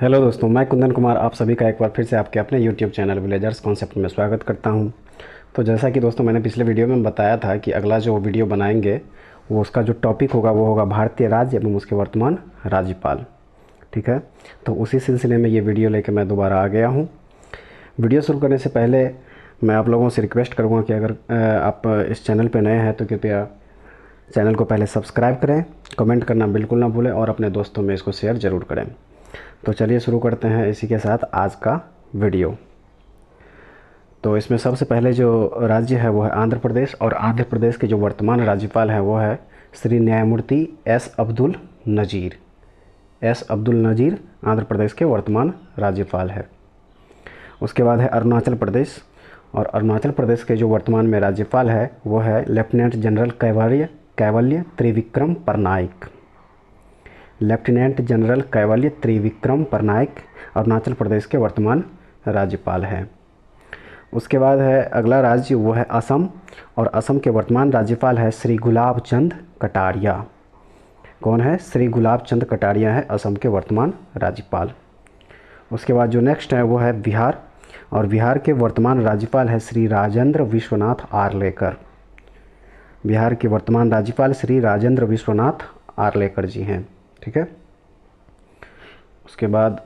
hello दोस्तों मैं कुंदन कुमार आप सभी का एक बार फिर से आपके अपने यूट्यूब चैनल विलेजर्स कॉन्सेप्ट में स्वागत करता हूं तो जैसा कि दोस्तों मैंने पिछले वीडियो में बताया था कि अगला जो वीडियो बनाएंगे वो उसका जो टॉपिक होगा वो होगा भारतीय राज्य एवं उसके वर्तमान राज्यपाल ठीक है तो उसी सिलसिले में ये वीडियो लेकर मैं दोबारा आ गया हूँ वीडियो शुरू करने से पहले मैं आप लोगों से रिक्वेस्ट करूँगा कि अगर आप इस चैनल पर नए हैं तो कृपया चैनल को पहले सब्सक्राइब करें कमेंट करना बिल्कुल ना भूलें और अपने दोस्तों में इसको शेयर ज़रूर करें तो चलिए शुरू करते हैं इसी के साथ आज का वीडियो तो इसमें सबसे पहले जो राज्य है वो है आंध्र प्रदेश और आंध्र प्रदेश के जो वर्तमान राज्यपाल हैं वो है श्री न्यायमूर्ति एस अब्दुल नज़ीर एस अब्दुल नज़ीर आंध्र प्रदेश के वर्तमान राज्यपाल है उसके बाद है अरुणाचल प्रदेश और अरुणाचल प्रदेश के जो वर्तमान में राज्यपाल है वो है लेफ्टिनेंट जनरल कैवल्य कैवल्य त्रिविक्रम परनाइक लेफ्टिनेंट जनरल कैवल्य त्रिविक्रम परनायक अरुणाचल प्रदेश के वर्तमान राज्यपाल हैं उसके बाद है अगला राज्य वो है असम और असम के वर्तमान राज्यपाल है श्री गुलाब चंद कटारिया कौन है श्री गुलाब चंद कटारिया है असम के वर्तमान राज्यपाल उसके बाद जो नेक्स्ट है वो है बिहार और बिहार के वर्तमान राज्यपाल है श्री राजेंद्र विश्वनाथ आरलेकर बिहार के वर्तमान राज्यपाल श्री राजेंद्र विश्वनाथ आरलेकर जी हैं ठीक है उसके बाद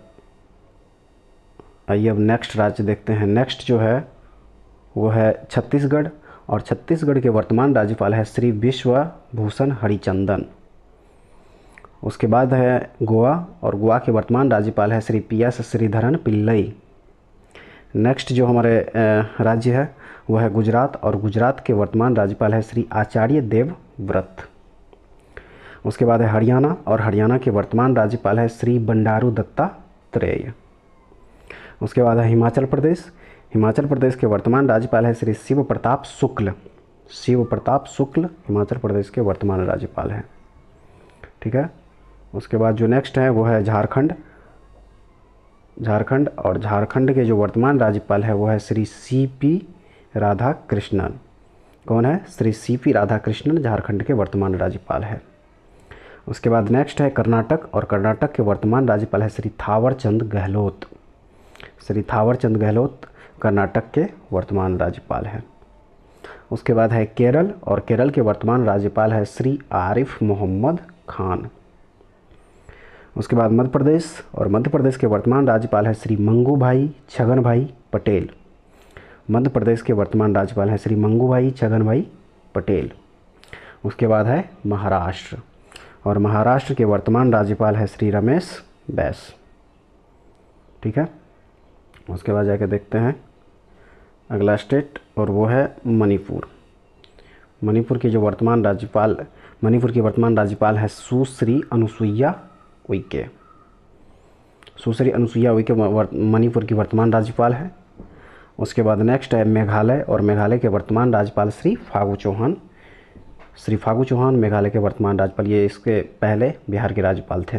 आइए अब नेक्स्ट राज्य देखते हैं नेक्स्ट जो है वो है छत्तीसगढ़ और छत्तीसगढ़ के वर्तमान राज्यपाल है श्री विश्वभूषण हरिचंदन उसके बाद है गोवा और गोवा के वर्तमान राज्यपाल है Shri P S Sreedharan Pillai next जो हमारे राज्य है वह है गुजरात और गुजरात के वर्तमान राज्यपाल है श्री आचार्य देवव्रत उसके बाद है हरियाणा और हरियाणा के वर्तमान राज्यपाल है श्री बंडारू दत्तात्रेय उसके बाद है हिमाचल प्रदेश हिमाचल प्रदेश के वर्तमान राज्यपाल है श्री शिव प्रताप शुक्ल शिव प्रताप शुक्ल हिमाचल प्रदेश के वर्तमान राज्यपाल हैं ठीक है उसके बाद जो नेक्स्ट है वो है झारखंड झारखंड और झारखंड के जो वर्तमान राज्यपाल है वो है श्री सी पी राधा कृष्णन कौन है श्री सी पी राधा कृष्णन झारखंड के वर्तमान राज्यपाल है उसके बाद नेक्स्ट है कर्नाटक और कर्नाटक के वर्तमान राज्यपाल है श्री थावरचंद गहलोत श्री थावरचंद गहलोत कर्नाटक के वर्तमान राज्यपाल हैं उसके बाद है केरल और केरल के वर्तमान राज्यपाल है श्री आरिफ मोहम्मद खान उसके बाद मध्य प्रदेश और मध्य प्रदेश के वर्तमान राज्यपाल है श्री मंगू भाई छगन भाई पटेल मध्य प्रदेश के वर्तमान राज्यपाल हैं श्री मंगू भाई छगन भाई पटेल उसके बाद है महाराष्ट्र और महाराष्ट्र के वर्तमान राज्यपाल है श्री रमेश बैस ठीक है उसके बाद जाके देखते हैं अगला स्टेट और वो है मणिपुर मणिपुर की जो वर्तमान राज्यपाल मणिपुर की वर्तमान राज्यपाल है सुश्री अनुसुईया उइके सुश्री अनुसुईया उइके मणिपुर की वर्तमान राज्यपाल है उसके बाद नेक्स्ट है मेघालय और मेघालय के वर्तमान राज्यपाल श्री फागू चौहान श्री फागू चौहान मेघालय के वर्तमान राज्यपाल ये इसके पहले बिहार के राज्यपाल थे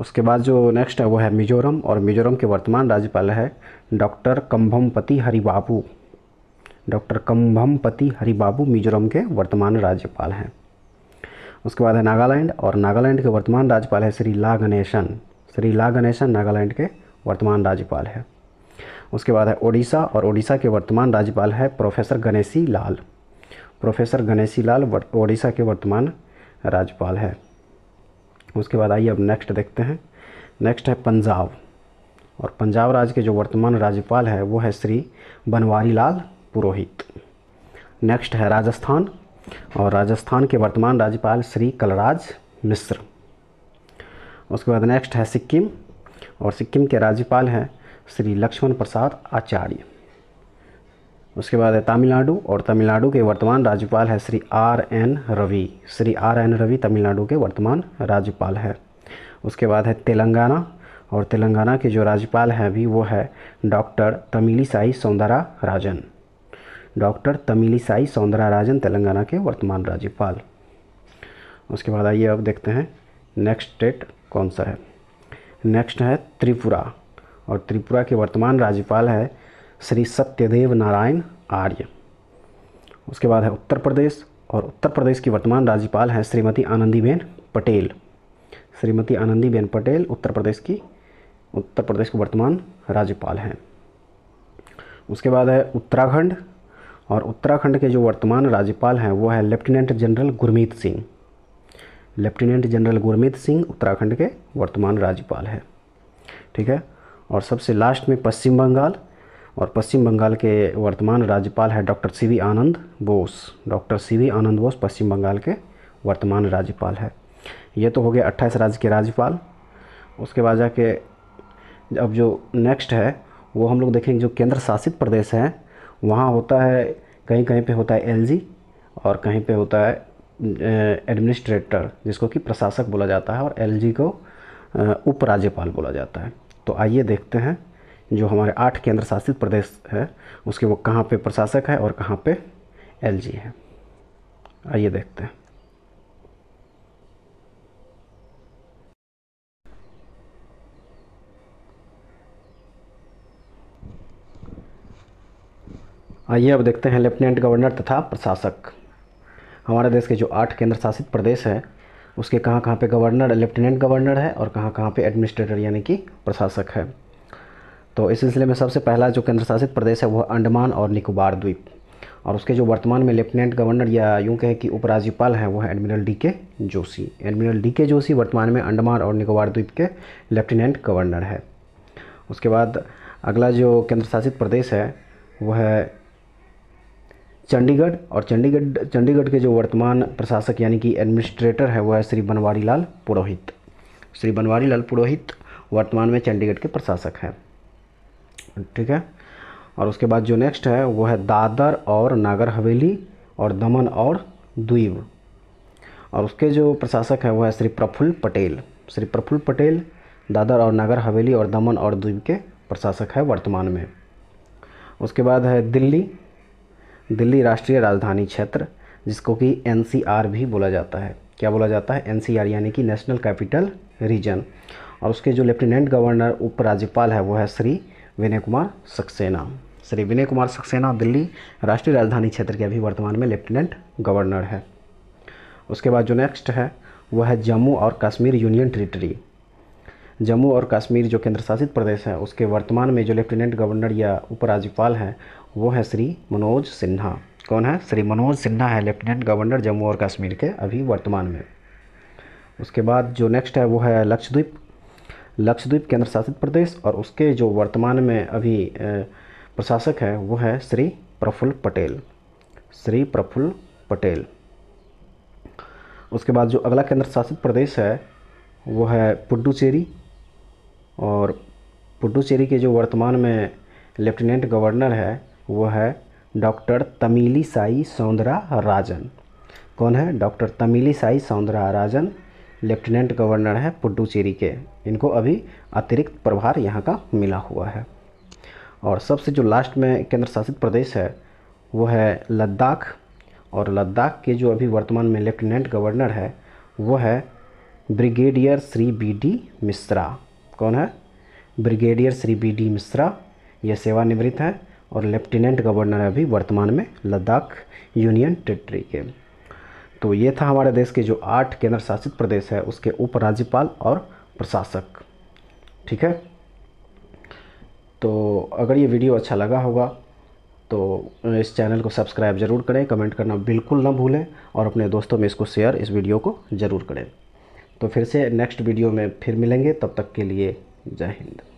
उसके बाद जो नेक्स्ट है वो है मिजोरम और मिजोरम के वर्तमान राज्यपाल है डॉक्टर कम्भमपति हरिबाबू डॉक्टर कम्भमपति हरिबाबू मिजोरम के वर्तमान राज्यपाल हैं उसके बाद है नागालैंड और नागालैंड के वर्तमान राज्यपाल है श्री ला गणेशन श्री ला गणेशन नागालैंड के वर्तमान राज्यपाल है उसके बाद है ओडिशा और ओडिशा के वर्तमान राज्यपाल है प्रोफेसर गणेशी लाल प्रोफेसर गणेशी लाल ओडिशा के वर्तमान राज्यपाल है उसके बाद आइए अब नेक्स्ट देखते हैं नेक्स्ट है पंजाब और पंजाब राज्य के जो वर्तमान राज्यपाल है वो है श्री बनवारी लाल पुरोहित नेक्स्ट है राजस्थान और राजस्थान के वर्तमान राज्यपाल श्री कलराज मिश्र उसके बाद नेक्स्ट है सिक्किम और सिक्किम के राज्यपाल हैं श्री लक्ष्मण प्रसाद आचार्य उसके बाद है तमिलनाडु और तमिलनाडु के वर्तमान राज्यपाल है Shri R N Ravi Shri R N Ravi Tamil Nadu के वर्तमान राज्यपाल है उसके बाद है तेलंगाना और तेलंगाना के जो राज्यपाल हैं अभी वो है डॉक्टर तमिलीसाई सौंदरा राजन डॉक्टर तमिलीसाई सौंदरा राजन तेलंगाना के वर्तमान राज्यपाल उसके बाद आइए अब देखते हैं नेक्स्ट स्टेट कौन सा है नेक्स्ट है त्रिपुरा और त्रिपुरा के वर्तमान राज्यपाल है श्री सत्यदेव नारायण आर्य उसके बाद है उत्तर प्रदेश और उत्तर प्रदेश की वर्तमान राज्यपाल हैं श्रीमती आनंदीबेन पटेल श्रीमती आनंदीबेन पटेल उत्तर प्रदेश की उत्तर प्रदेश के वर्तमान राज्यपाल हैं उसके बाद है उत्तराखंड और उत्तराखंड के जो वर्तमान राज्यपाल हैं वो है lieutenant general Gurmeet Singh lieutenant general Gurmeet Singh Uttarakhand के वर्तमान राज्यपाल हैं ठीक है और सबसे लास्ट में पश्चिम बंगाल और पश्चिम बंगाल के वर्तमान राज्यपाल है doctor C Ananda Bose doctor C Ananda Bose Paschim Bengal के वर्तमान राज्यपाल है ये तो हो गया अट्ठाईस राज्य के राज्यपाल उसके बाद जाके अब जो नेक्स्ट है वो हम लोग देखेंगे जो केंद्र शासित प्रदेश हैं वहाँ होता है कहीं कहीं पे होता है एलजी और कहीं पे होता है एडमिनिस्ट्रेटर जिसको कि प्रशासक बोला जाता है और एलजी को उपराज्यपाल बोला जाता है तो आइए देखते हैं जो हमारे आठ केंद्र शासित प्रदेश है उसके वो कहाँ पे प्रशासक है और कहाँ पे एलजी है आइए देखते हैं आइए अब देखते हैं लेफ्टिनेंट गवर्नर तथा प्रशासक हमारे देश के जो आठ केंद्र शासित प्रदेश हैं उसके कहाँ कहाँ पे गवर्नर लेफ्टिनेंट गवर्नर है और कहाँ कहाँ पे एडमिनिस्ट्रेटर यानी कि प्रशासक है तो इस सिलसिले में सबसे पहला जो केंद्र शासित प्रदेश है वह अंडमान और निकोबार द्वीप और उसके जो वर्तमान में लेफ्टिनेंट गवर्नर या यूँ कहें कि उपराज्यपाल हैं वो हैं एडमिरल डी के जोशी एडमिरल डी के जोशी वर्तमान में अंडमान और निकोबार द्वीप के लेफ्टिनेंट गवर्नर है उसके बाद अगला जो केंद्र शासित प्रदेश है वह है चंडीगढ़ और चंडीगढ़ चंडीगढ़ के जो वर्तमान प्रशासक यानी कि एडमिनिस्ट्रेटर है वह है श्री बनवारी लाल पुरोहित श्री बनवारी लाल पुरोहित वर्तमान में चंडीगढ़ के प्रशासक हैं ठीक है और उसके बाद जो नेक्स्ट है वो है दादर और नागर हवेली और दमन और द्वीप और उसके जो प्रशासक है वह है श्री प्रफुल्ल पटेल श्री प्रफुल्ल पटेल दादर और नागर हवेली और दमन और द्वीप के प्रशासक है वर्तमान में उसके बाद है दिल्ली दिल्ली राष्ट्रीय राजधानी क्षेत्र जिसको कि एन भी बोला जाता है क्या बोला जाता है एन यानी कि नेशनल कैपिटल रीजन और उसके जो लेफ्टिनेंट गवर्नर उपराज्यपाल है वो है श्री विनय कुमार सक्सेना श्री विनय कुमार सक्सेना दिल्ली राष्ट्रीय राजधानी क्षेत्र के अभी वर्तमान में लेफ्टिनेंट गवर्नर है उसके बाद जो नेक्स्ट है वह है जम्मू और कश्मीर यूनियन टेरिटरी जम्मू और कश्मीर जो केंद्र शासित प्रदेश है उसके वर्तमान में जो लेफ्टिनेंट गवर्नर या उपराज्यपाल हैं वो है श्री मनोज सिन्हा कौन है श्री मनोज सिन्हा है लेफ्टिनेंट गवर्नर जम्मू और कश्मीर के अभी वर्तमान में उसके बाद जो नेक्स्ट है वो है लक्षद्वीप लक्षद्वीप केंद्र शासित प्रदेश और उसके जो वर्तमान में अभी प्रशासक है वो है श्री प्रफुल्ल पटेल श्री प्रफुल्ल पटेल उसके बाद जो अगला केंद्र शासित प्रदेश है वो है पुडुचेरी और पुडुचेरी के जो वर्तमान में लेफ्टिनेंट गवर्नर है वो है डॉक्टर तमिली साई सौंदरा राजन कौन है doctor Tamilisai Soundara Rajan lieutenant governor हैं पुडुचेरी के इनको अभी अतिरिक्त प्रभार यहाँ का मिला हुआ है और सबसे जो लास्ट में केंद्र शासित प्रदेश है वो है लद्दाख और लद्दाख के जो अभी वर्तमान में लेफ्टिनेंट गवर्नर है वो है brigadier Shri B D Mishra कौन है brigadier Shri B D Mishra ये सेवानिवृत्त हैं और लेफ्टिनेंट गवर्नर अभी वर्तमान में लद्दाख यूनियन टेरिटरी के तो ये था हमारे देश के जो आठ केंद्र शासित प्रदेश है उसके उपराज्यपाल और प्रशासक ठीक है तो अगर ये वीडियो अच्छा लगा होगा तो इस चैनल को सब्सक्राइब ज़रूर करें कमेंट करना बिल्कुल ना भूलें और अपने दोस्तों में इसको शेयर इस वीडियो को ज़रूर करें तो फिर से नेक्स्ट वीडियो में फिर मिलेंगे तब तक के लिए जय हिंद